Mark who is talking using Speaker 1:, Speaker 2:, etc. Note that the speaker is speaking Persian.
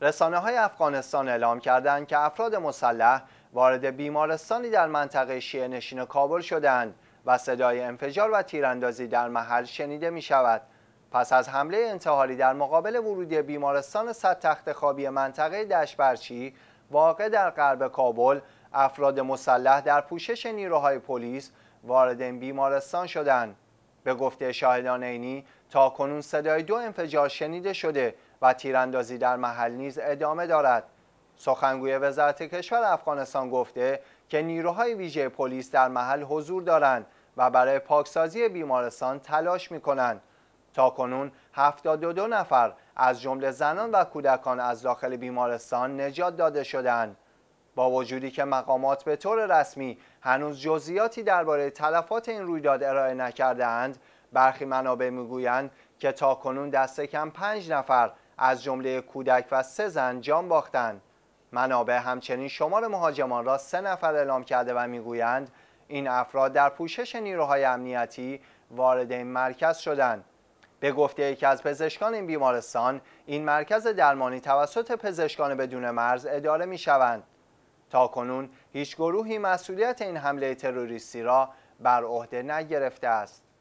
Speaker 1: رسانه های افغانستان اعلام کردند که افراد مسلح وارد بیمارستانی در منطقه شیعه نشین کابل شدند و صدای انفجار و تیراندازی در محل شنیده می شود. پس از حمله انتحاری در مقابل ورودی بیمارستان صد تخت خوابی منطقه دشبرچی واقع در غرب کابل افراد مسلح در پوشش نیروهای پلیس وارد این بیمارستان شدند. به گفته شاهدان عینی تا کنون صدای دو انفجار شنیده شده و تیراندازی در محل نیز ادامه دارد سخنگوی وزارت کشور افغانستان گفته که نیروهای ویژه پلیس در محل حضور دارند و برای پاکسازی بیمارستان تلاش می کنند تا کنون 72 نفر از جمله زنان و کودکان از داخل بیمارستان نجات داده شدند با وجودی که مقامات به طور رسمی هنوز جزئیاتی درباره تلفات این رویداد ارائه نکردهاند برخی منابع میگویند که تا کنون دست کم پنج نفر از جمله کودک و سه زن جان باختند منابع همچنین شمار مهاجمان را سه نفر اعلام کرده و میگویند این افراد در پوشش نیروهای امنیتی وارد این مرکز شدند به گفته یکی از پزشکان این بیمارستان این مرکز درمانی توسط پزشکان بدون مرز اداره می شوند تا کنون هیچ گروهی مسئولیت این حمله تروریستی را بر عهده نگرفته است